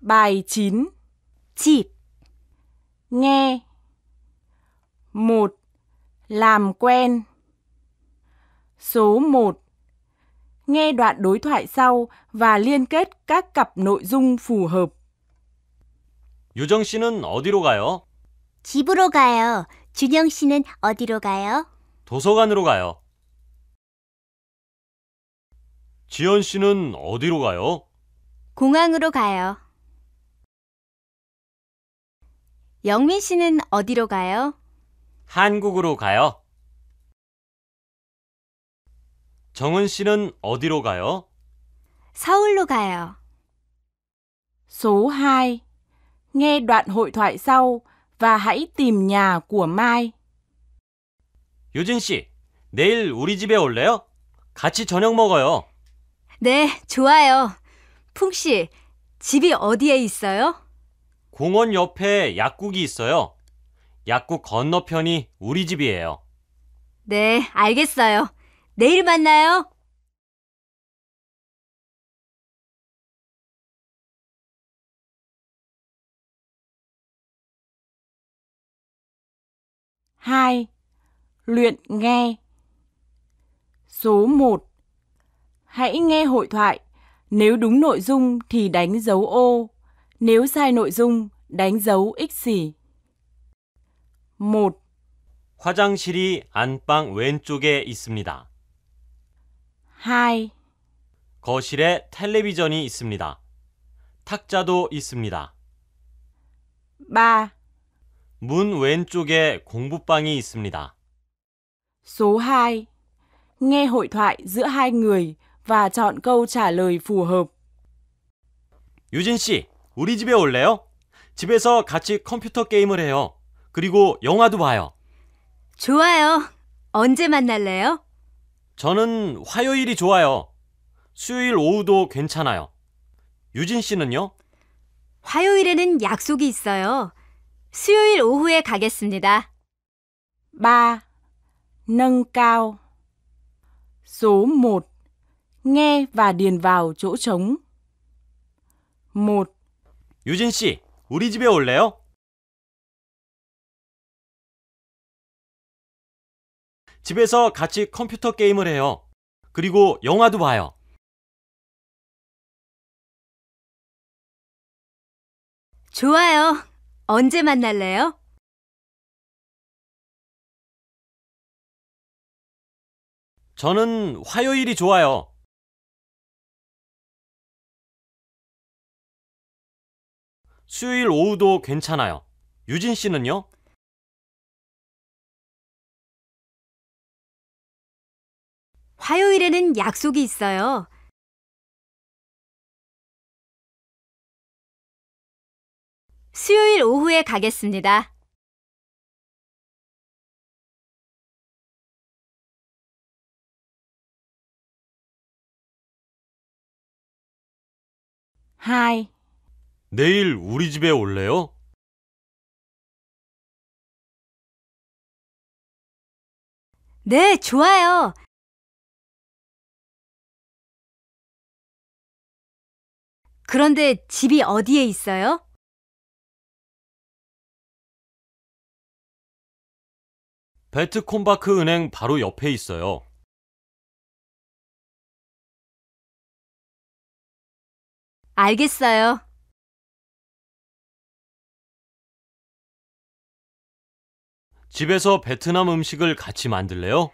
Bài 9 Chịp Nghe một Làm quen Số 1 Nghe đoạn đối thoại sau và liên kết các cặp nội dung phù hợp. 유정 씨는 어디로 가요? 집으로 가요. 준영 씨는 어디로 가요? 도서관으로 가요. 지연 씨는 어디로 가요? 공항으로 가요. 영민 씨는 어디로 가요? 한국으로 가요. 정은 씨는 어디로 가요? 서울로 가요. Số 2. Nghe đoạn hội thoại sau và hãy tìm nhà của Mai. 유진 씨, 내일 우리 집에 올래요? 같이 저녁 먹어요. 네, 좋아요. 풍 씨, 집이 어디에 있어요? 공원 옆에 약국이 있어요. 약국 건너편이 우리 집이에요. 네, 알겠어요. 내일 만나요. h Luyện nghe Số 1 Hãy nghe hội thoại, nếu đúng nội dung thì đánh dấu ô. Nếu sai nội dung, đánh dấu ích xỉ. 1. 화장실이 안방 왼쪽에 있습니다. 2. 거실에 텔레비전이 있습니다. 탁자도 있습니다. 3. 문 왼쪽에 공부방이 있습니다. Số 2. Nghe hội thoại giữa hai người và chọn câu trả lời phù hợp. 유진 씨, 우리 집에 올래요? 집에서 같이 컴퓨터 게임을 해요. 그리고 영화도 봐요. 좋아요. 언제 만날래요? 저는 화요일이 좋아요. 수요일 오후도 괜찮아요. 유진 씨는요? 화요일에는 약속이 있어요. 수요일 오후에 가겠습니다. 마능 â 오소 cao. Số 1. Nghe và điền vào chỗ trống. 1. 유진 씨, 우리 집에 올래요? 집에서 같이 컴퓨터 게임을 해요. 그리고 영화도 봐요. 좋아요. 언제 만날래요? 저는 화요일이 좋아요. 수요일 오후도 괜찮아요. 유진 씨는요? 화요일에는 약속이 있어요. 수요일 오후에 가겠습니다. h i 내일 우리 집에 올래요? 네, 좋아요. 그런데 집이 어디에 있어요? 베트콤바크 은행 바로 옆에 있어요. 알겠어요. 집에서 베트남 음식을 같이 만들래요?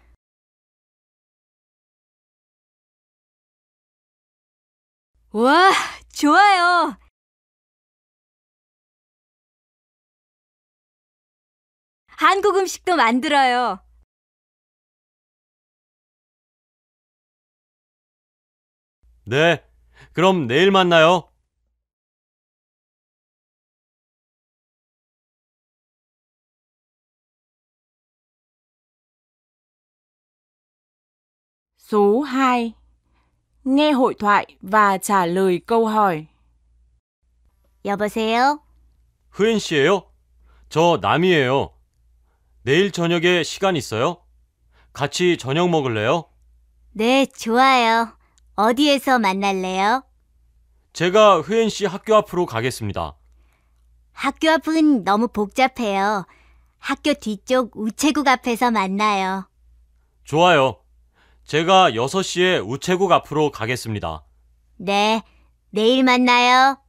와, 좋아요. 한국 음식도 만들어요. 네. 그럼 내일 만나요. Số 2. Nghe hội thoại và trả lời câu hỏi. 여보세요? 흐인 씨예요? 저 남이에요. 내일 저녁에 시간 있어요? 같이 저녁 먹을래요? 네, 좋아요. 어디에서 만날래요? 제가 흐엔 씨 학교 앞으로 가겠습니다. 학교 앞은 너무 복잡해요. 학교 뒤쪽 우체국 앞에서 만나요. 좋아요. 제가 6시에 우체국 앞으로 가겠습니다. 네, 내일 만나요.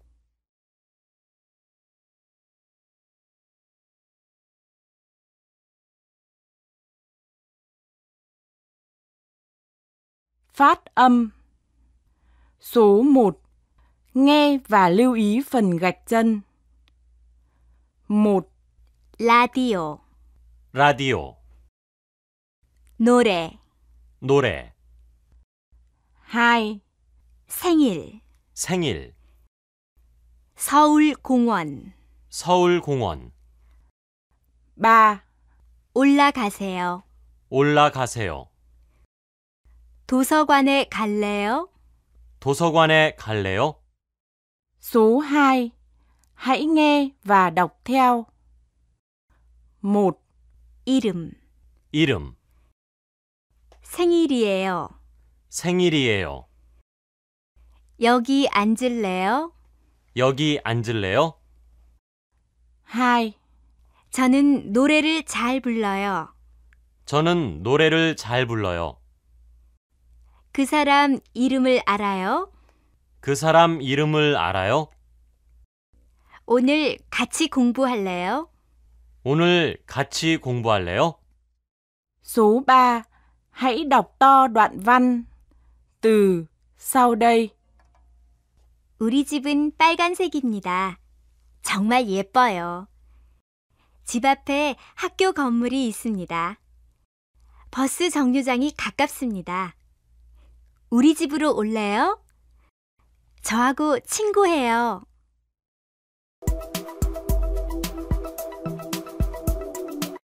Phát âm Số 1 Nghe và lưu ý phần gạch chân 1. 라디오 라디오 노래 노래 하이 생일 생일 서울공원 서울공원 마 올라가세요 올라가세요 도서관에 갈래요? 도서관에 갈래요? Số 2. Hãy nghe và đọc theo. 1. 이름 이름 생일이에요. 생일이에요. 여기 앉을래요? 여기 앉을래요? 하이. 저는 노래를 잘 불러요. 저는 노래를 잘 불러요. 그 사람 이름을 알아요? 그 사람 이름을 알아요? 오늘 같이 공부할래요? 오늘 같이 공부할래요? Số hãy đọc to đoạn văn từ sau đây. 우리 집은 빨간색입니다. 정말 예뻐요. 집 앞에 학교 건물이 있습니다. 버스 정류장이 가깝습니다. 우리 집으로 올래요? 저하고 친구해요.